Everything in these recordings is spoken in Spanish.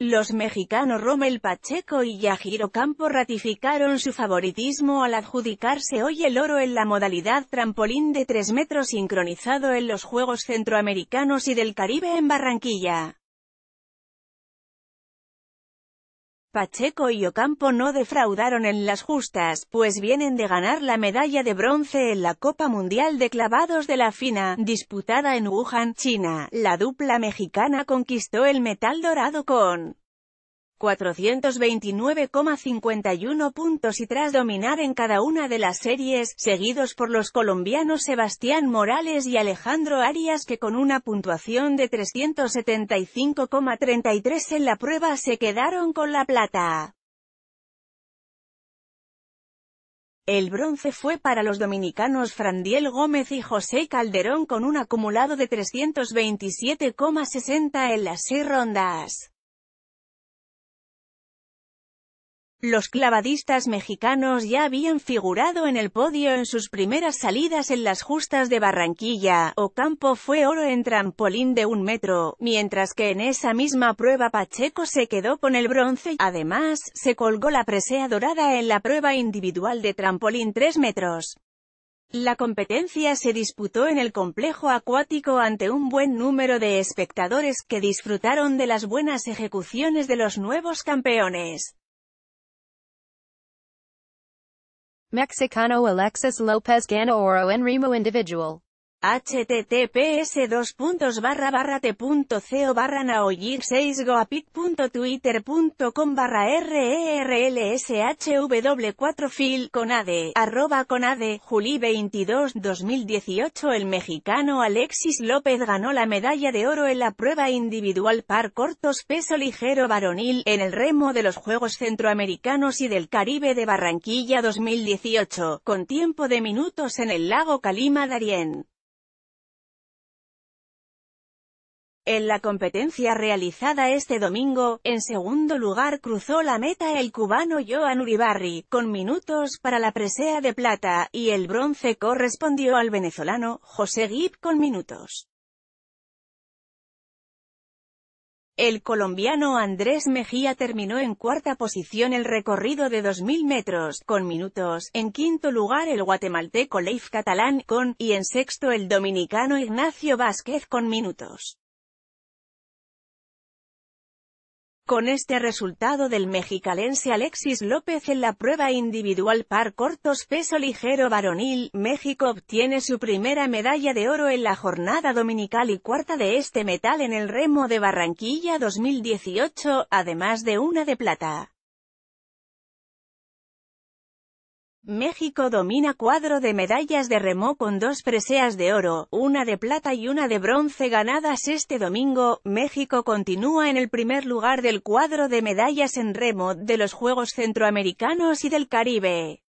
Los mexicanos Rommel Pacheco y Yajiro Campo ratificaron su favoritismo al adjudicarse hoy el oro en la modalidad trampolín de 3 metros sincronizado en los Juegos Centroamericanos y del Caribe en Barranquilla. Pacheco y Ocampo no defraudaron en las justas, pues vienen de ganar la medalla de bronce en la Copa Mundial de Clavados de la FINA, disputada en Wuhan, China. La dupla mexicana conquistó el metal dorado con 429,51 puntos y tras dominar en cada una de las series, seguidos por los colombianos Sebastián Morales y Alejandro Arias que con una puntuación de 375,33 en la prueba se quedaron con la plata. El bronce fue para los dominicanos Frandiel Gómez y José Calderón con un acumulado de 327,60 en las seis rondas. Los clavadistas mexicanos ya habían figurado en el podio en sus primeras salidas en las justas de Barranquilla, Ocampo fue oro en trampolín de un metro, mientras que en esa misma prueba Pacheco se quedó con el bronce, además, se colgó la presea dorada en la prueba individual de trampolín tres metros. La competencia se disputó en el complejo acuático ante un buen número de espectadores que disfrutaron de las buenas ejecuciones de los nuevos campeones. Mexicano Alexis Lopez Gano Oro Enrimo individual. https dos puntos barra barra naoyir 6 goapit.twitter.com barra rerlshw4 fil con arroba Juli 22 2018 El mexicano Alexis López ganó la medalla de oro en la prueba individual par cortos peso ligero varonil, en el remo de los Juegos Centroamericanos y del Caribe de Barranquilla 2018, con tiempo de minutos en el lago Calima Darien. En la competencia realizada este domingo, en segundo lugar cruzó la meta el cubano Joan Uribarri, con minutos para la presea de plata, y el bronce correspondió al venezolano José Guip, con minutos. El colombiano Andrés Mejía terminó en cuarta posición el recorrido de 2.000 metros, con minutos, en quinto lugar el guatemalteco Leif Catalán, con, y en sexto el dominicano Ignacio Vázquez con minutos. Con este resultado del mexicalense Alexis López en la prueba individual par cortos peso ligero varonil, México obtiene su primera medalla de oro en la jornada dominical y cuarta de este metal en el remo de Barranquilla 2018, además de una de plata. México domina cuadro de medallas de remo con dos preseas de oro, una de plata y una de bronce ganadas este domingo. México continúa en el primer lugar del cuadro de medallas en remo de los Juegos Centroamericanos y del Caribe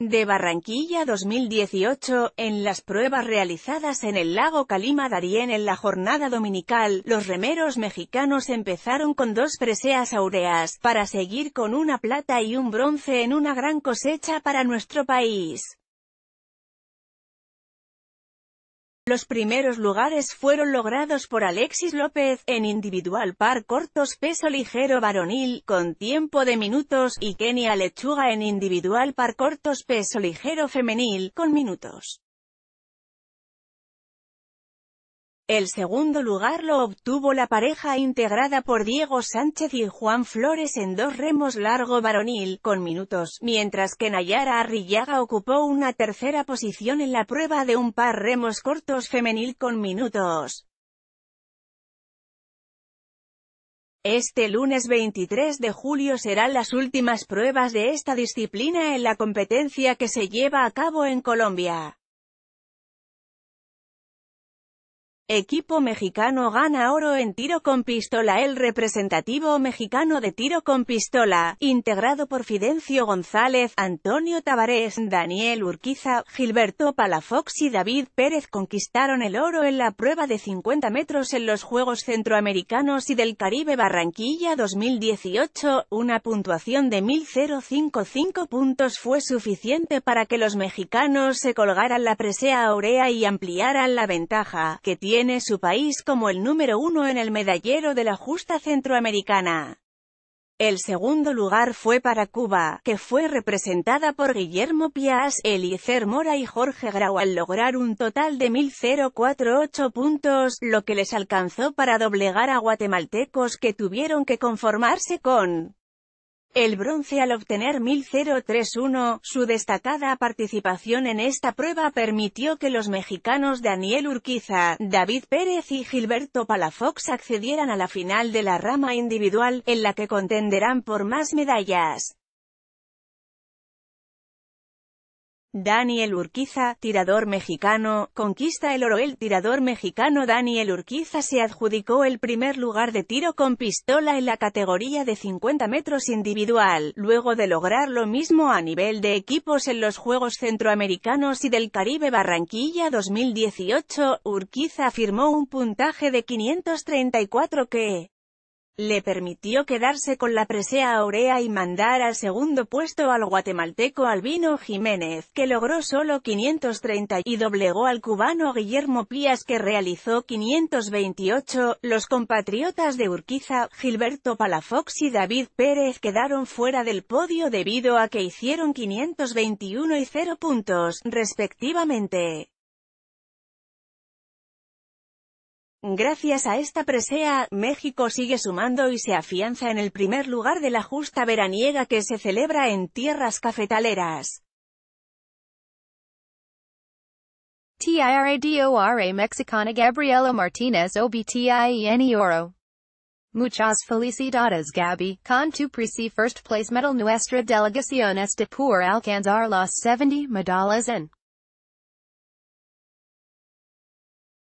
de Barranquilla 2018, en las pruebas realizadas en el lago Calima Darién en la jornada dominical, los remeros mexicanos empezaron con dos preseas aureas, para seguir con una plata y un bronce en una gran cosecha para nuestro país. Los primeros lugares fueron logrados por Alexis López, en individual par cortos peso ligero varonil, con tiempo de minutos, y Kenia Lechuga en individual par cortos peso ligero femenil, con minutos. El segundo lugar lo obtuvo la pareja integrada por Diego Sánchez y Juan Flores en dos remos largo varonil, con minutos, mientras que Nayara Arrillaga ocupó una tercera posición en la prueba de un par remos cortos femenil con minutos. Este lunes 23 de julio serán las últimas pruebas de esta disciplina en la competencia que se lleva a cabo en Colombia. Equipo mexicano gana oro en tiro con pistola El representativo mexicano de tiro con pistola, integrado por Fidencio González, Antonio Tavares, Daniel Urquiza, Gilberto Palafox y David Pérez conquistaron el oro en la prueba de 50 metros en los Juegos Centroamericanos y del Caribe Barranquilla 2018, una puntuación de 1.055 puntos fue suficiente para que los mexicanos se colgaran la presea aurea y ampliaran la ventaja que tiene su país como el número uno en el medallero de la justa centroamericana. El segundo lugar fue para Cuba, que fue representada por Guillermo Pias, Eliezer Mora y Jorge Grau al lograr un total de 1.048 puntos, lo que les alcanzó para doblegar a guatemaltecos que tuvieron que conformarse con el bronce al obtener 1031, su destacada participación en esta prueba permitió que los mexicanos Daniel Urquiza, David Pérez y Gilberto Palafox accedieran a la final de la rama individual, en la que contenderán por más medallas. Daniel Urquiza, tirador mexicano, conquista el oro. El tirador mexicano Daniel Urquiza se adjudicó el primer lugar de tiro con pistola en la categoría de 50 metros individual, luego de lograr lo mismo a nivel de equipos en los Juegos Centroamericanos y del Caribe Barranquilla 2018, Urquiza firmó un puntaje de 534 que le permitió quedarse con la presea aurea y mandar al segundo puesto al guatemalteco Albino Jiménez, que logró solo 530 y doblegó al cubano Guillermo Pías que realizó 528, los compatriotas de Urquiza, Gilberto Palafox y David Pérez quedaron fuera del podio debido a que hicieron 521 y 0 puntos, respectivamente. Gracias a esta presea, México sigue sumando y se afianza en el primer lugar de la justa veraniega que se celebra en tierras cafetaleras. TIRADORA Mexicana Gabriela Martínez obtiene e Oro. Muchas felicidades Gabi, con tu preci first place medal nuestra delegación de por alcanzar los 70 medallas en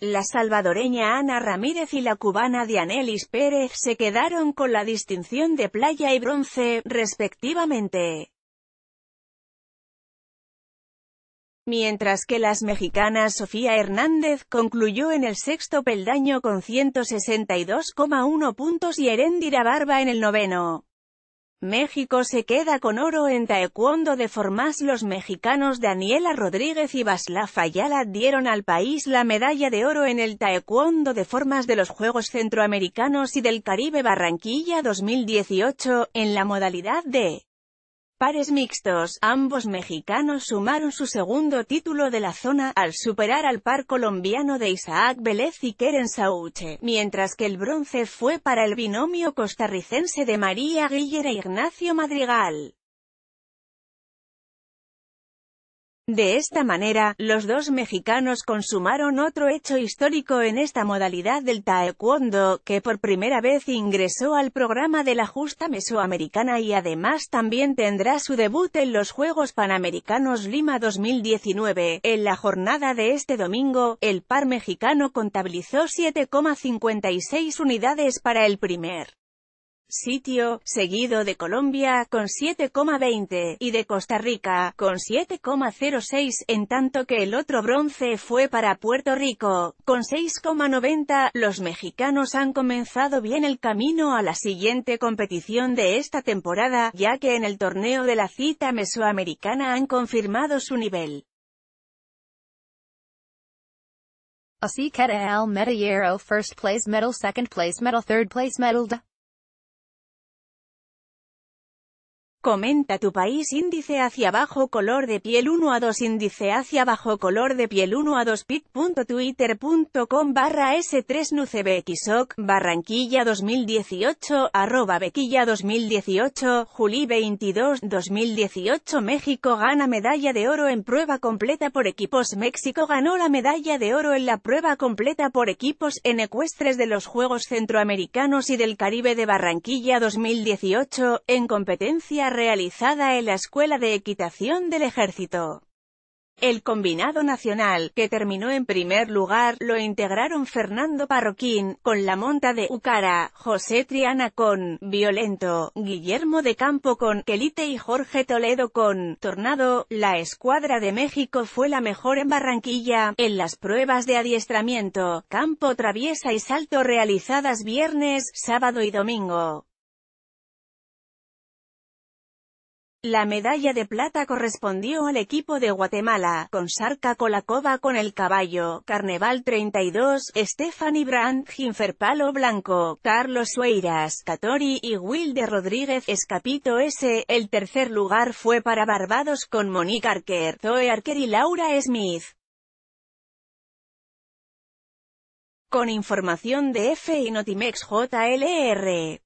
La salvadoreña Ana Ramírez y la cubana Dianelis Pérez se quedaron con la distinción de playa y bronce, respectivamente. Mientras que las mexicanas Sofía Hernández concluyó en el sexto peldaño con 162,1 puntos y Herendira Barba en el noveno. México se queda con oro en taekwondo de formas los mexicanos Daniela Rodríguez y Basla fayala dieron al país la medalla de oro en el taekwondo de formas de los Juegos Centroamericanos y del Caribe Barranquilla 2018, en la modalidad de Pares mixtos, ambos mexicanos sumaron su segundo título de la zona, al superar al par colombiano de Isaac Vélez y Keren Sauche, mientras que el bronce fue para el binomio costarricense de María Guillera e Ignacio Madrigal. De esta manera, los dos mexicanos consumaron otro hecho histórico en esta modalidad del taekwondo, que por primera vez ingresó al programa de la justa mesoamericana y además también tendrá su debut en los Juegos Panamericanos Lima 2019. En la jornada de este domingo, el par mexicano contabilizó 7,56 unidades para el primer sitio, seguido de Colombia, con 7,20, y de Costa Rica, con 7,06, en tanto que el otro bronce fue para Puerto Rico, con 6,90. Los mexicanos han comenzado bien el camino a la siguiente competición de esta temporada, ya que en el torneo de la cita mesoamericana han confirmado su nivel. Así first place medal second place medal third place medal Comenta tu país índice hacia abajo color de piel 1 a 2 índice hacia abajo color de piel 1 a 2 pit.twitter.com barra s3 nucebxoc barranquilla 2018 arroba bequilla 2018 juli 22 2018 México gana medalla de oro en prueba completa por equipos México ganó la medalla de oro en la prueba completa por equipos en ecuestres de los Juegos Centroamericanos y del Caribe de Barranquilla 2018 en competencia realizada en la Escuela de Equitación del Ejército. El combinado nacional, que terminó en primer lugar, lo integraron Fernando Parroquín, con la monta de Ucara, José Triana con Violento, Guillermo de Campo con Quelite y Jorge Toledo con Tornado. La escuadra de México fue la mejor en Barranquilla, en las pruebas de adiestramiento, campo traviesa y salto realizadas viernes, sábado y domingo. La medalla de plata correspondió al equipo de Guatemala, con Sarka Colacova con el caballo, Carnaval 32, Stephanie Brandt, Ginfer Palo Blanco, Carlos Sueiras, Catori y Wilde Rodríguez, Escapito S. El tercer lugar fue para Barbados con Monique Arquer, Zoe Arquer y Laura Smith. Con información de F y Notimex JLR.